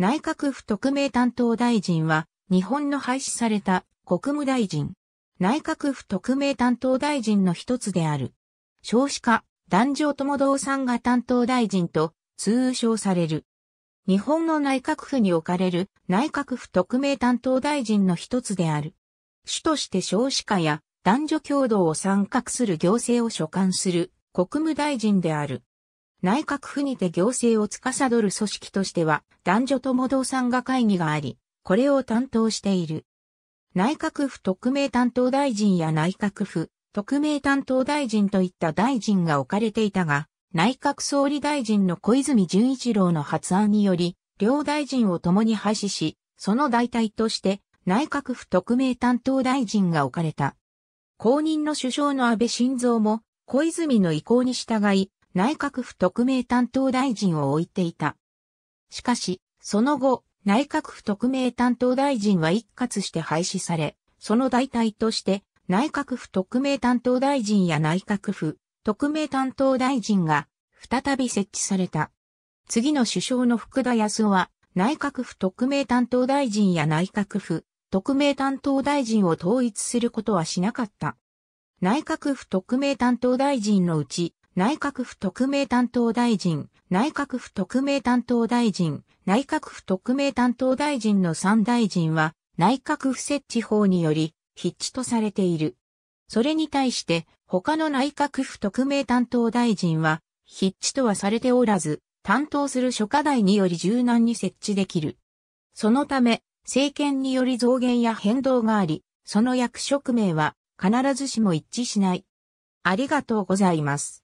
内閣府特命担当大臣は、日本の廃止された国務大臣。内閣府特命担当大臣の一つである。少子化、男女共同参加担当大臣と通称される。日本の内閣府に置かれる内閣府特命担当大臣の一つである。主として少子化や男女共同を参画する行政を所管する国務大臣である。内閣府にて行政を司る組織としては、男女共同参加会議があり、これを担当している。内閣府特命担当大臣や内閣府特命担当大臣といった大臣が置かれていたが、内閣総理大臣の小泉純一郎の発案により、両大臣を共に廃止し、その代替として内閣府特命担当大臣が置かれた。公認の首相の安倍晋三も、小泉の意向に従い、内閣府特命担当大臣を置いていた。しかし、その後、内閣府特命担当大臣は一括して廃止され、その代替として、内閣府特命担当大臣や内閣府特命担当大臣が再び設置された。次の首相の福田康夫は、内閣府特命担当大臣や内閣府特命担当大臣を統一することはしなかった。内閣府特命担当大臣のうち、内閣府特命担当大臣、内閣府特命担当大臣、内閣府特命担当大臣の3大臣は、内閣府設置法により、筆致とされている。それに対して、他の内閣府特命担当大臣は、筆致とはされておらず、担当する諸課題により柔軟に設置できる。そのため、政権により増減や変動があり、その役職名は必ずしも一致しない。ありがとうございます。